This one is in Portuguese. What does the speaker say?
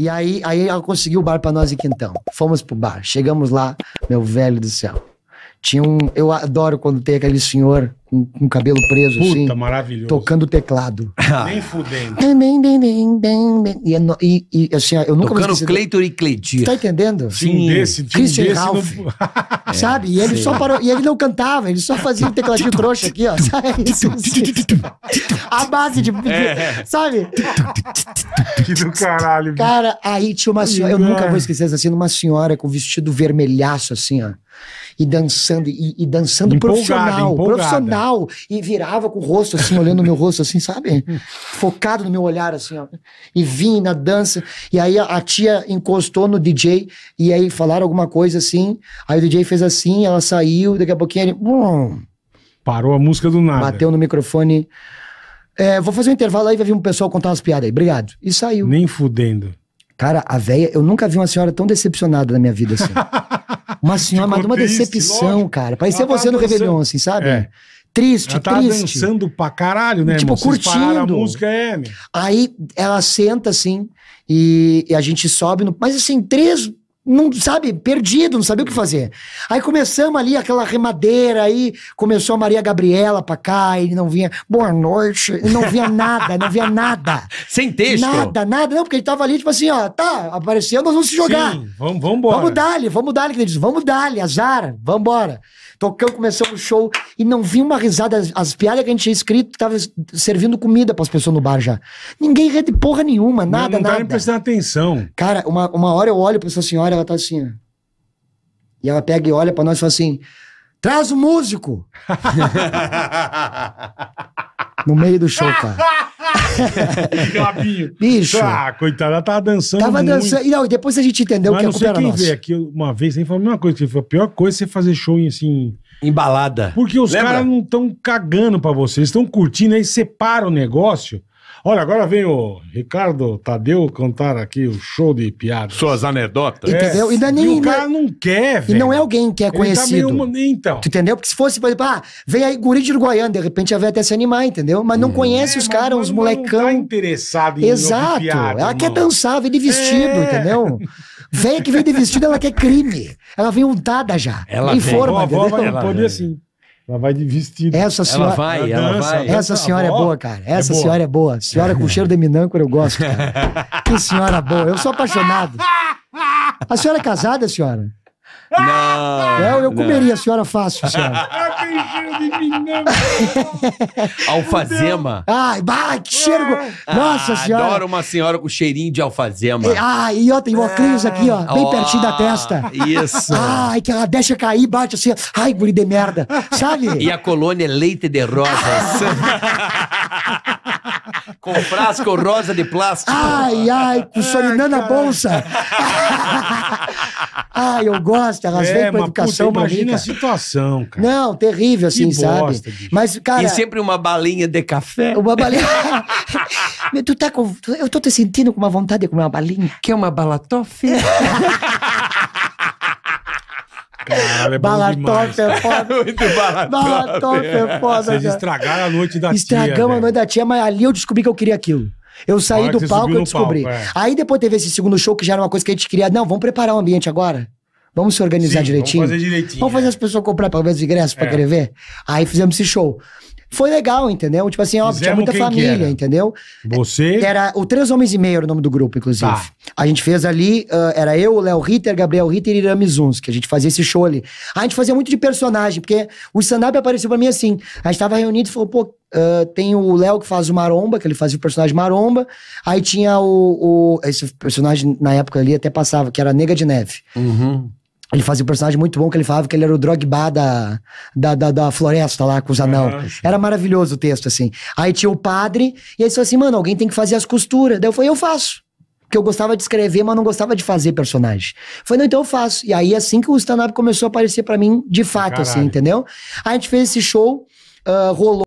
E aí, aí ela conseguiu o bar para nós em Quintão. Fomos pro bar. Chegamos lá, meu velho do céu. Tinha um. Eu adoro quando tem aquele senhor com, com o cabelo preso, Puta, assim. Puta, maravilhoso. Tocando teclado. Nem fudendo. E, é e, e assim, eu nunca Tocando esqueci, Cleitor e Cleidir. Tá entendendo? Sim, Sim. desse, tinha Christian desse Ralph. No... sabe? E ele sim. só parou, e ele não cantava, ele só fazia o tecladinho trouxa aqui, ó. A base de... É. Sabe? Que do caralho. Cara, aí tinha uma senhora, eu nunca vou esquecer essa assim, uma senhora com vestido vermelhaço, assim, ó e dançando, e, e dançando profissional, profissional, final. E virava com o rosto, assim, olhando o meu rosto, assim, sabe? Focado no meu olhar, assim, ó. E vim na dança. E aí a, a tia encostou no DJ e aí falaram alguma coisa assim. Aí o DJ fez assim, ela saiu, daqui a pouquinho ele. Hum, Parou a música do nada. Bateu no microfone. É, vou fazer um intervalo aí, vai vir um pessoal contar umas piadas aí. Obrigado. E saiu. Nem fudendo. Cara, a velha, eu nunca vi uma senhora tão decepcionada na minha vida assim. uma senhora, mas de uma decepção, lógico. cara. Parecia ah, você no Réveillon, assim, sabe? É. Triste, ela tava tá triste. dançando pra caralho, né? Tipo, irmão? curtindo. a música, é. Meu. Aí ela senta assim e, e a gente sobe. No, mas assim, três, não sabe, perdido, não sabia o que fazer. Aí começamos ali aquela remadeira, aí começou a Maria Gabriela pra cá, ele não vinha, boa noite, não via nada, não via nada. Sem texto? Nada, nada, não, porque ele tava ali, tipo assim, ó, tá, apareceu, nós vamos se jogar. Sim, vamos, vamos embora. Vamos dali, vamos dali, que ele disse, vamos dali, a azar, vamos embora. Tocando, começamos o show e não vi uma risada. As, as piadas que a gente tinha escrito tava servindo comida para as pessoas no bar já. Ninguém rede porra nenhuma, nada, não, não nada. Não tá prestando atenção. Cara, uma, uma hora eu olho pra essa senhora, ela tá assim. Ó. E ela pega e olha para nós e fala assim: traz o músico! no meio do show, cara. Bicho. Ah, coitada, ela tava dançando. Tava muito. dançando. E não, depois a gente entendeu Mas que não sei quem nossa. veio aqui uma vez, ele falou a mesma coisa, que foi a pior coisa é você fazer show em assim. Embalada. Porque os caras não estão cagando pra você, eles estão curtindo, aí separa o negócio. Olha, agora vem o Ricardo Tadeu cantar aqui o show de piadas. Suas anedotas. Entendeu? É. é nem, e o cara não quer, velho. E não é alguém que é Ele conhecido. Tá meio... Então. Tu entendeu? Porque se fosse, por exemplo, ah, vem aí guri de Uruguaiana, de repente ia ver até se animar, entendeu? Mas não hum. conhece é, os caras, os molecão. Não tá interessado em Exato. Piada, Ela não. quer dançar, vem de vestido, é. entendeu? Vem que vem de vestido, ela quer crime. Ela vem untada já. Ela em forma, ela podia sim. Ela vai de vestido. Essa senhora, ela vai, ela dança, vai. Essa senhora é boa, cara. É Essa é boa. senhora é boa. Senhora com cheiro de minâncora eu gosto, cara. que senhora boa. Eu sou apaixonado. A senhora é casada, senhora? Não, eu, eu comeria a senhora fácil, senhora. alfazema. Ai, bah, que cheiro. Ah, Nossa senhora. Adoro uma senhora com cheirinho de alfazema. E- Ah, e ó, tem o óculos aqui, ó, bem ah, pertinho da testa. Isso. Ai, que ela deixa cair, bate assim. Ai, guri de merda. Sabe? E a colônia é leite de rosas. Com frasco rosa de plástico. Ai, ai, com sorinã na bolsa. Ah, eu gosto, elas é, vêm pra educação puta, Imagina mim, a situação, cara. Não, terrível, assim, que sabe? bicho. Mas, cara. E sempre uma balinha de café. Uma balinha. tu tá com. Eu tô te sentindo com uma vontade de comer uma balinha. Quer uma balatofe? Cara, é Balatoff é, é, é foda. Muito Balatoff. Balatoff é né? foda, Vocês estragaram a noite da Estragamos tia. Estragamos a noite da tia, mas ali eu descobri que eu queria aquilo. Eu saí do palco e eu descobri. Palco, é. Aí depois teve esse segundo show que já era uma coisa que a gente queria. Não, vamos preparar o ambiente agora. Vamos se organizar Sim, direitinho. Vamos fazer direitinho. Vamos fazer é. as pessoas comprar pelo menos ingressos é. pra querer ver. Aí fizemos esse show. Foi legal, entendeu? Tipo assim, ó, tinha muita família, entendeu? Você. Era o Três Homens e Meio era o nome do grupo, inclusive. Tá. A gente fez ali, uh, era eu, o Léo Ritter, Gabriel Ritter e Irami que a gente fazia esse show ali. A gente fazia muito de personagem, porque o stand-up apareceu pra mim assim. A gente tava reunido e falou, pô, Uh, tem o Léo que faz o Maromba, que ele fazia o personagem Maromba. Aí tinha o, o, Esse personagem na época ali até passava, que era Nega de Neve. Uhum. Ele fazia um personagem muito bom, que ele falava que ele era o Drogba da, da, da, da floresta lá, com os anão. Ah, era maravilhoso o texto, assim. Aí tinha o padre, e ele falou assim, mano, alguém tem que fazer as costuras. Daí eu falei, eu faço. Porque eu gostava de escrever, mas não gostava de fazer personagem. Foi, não, então eu faço. E aí, assim que o stand-up começou a aparecer para mim, de fato, assim, Caralho. assim, entendeu? Aí a gente fez esse show, uh, rolou.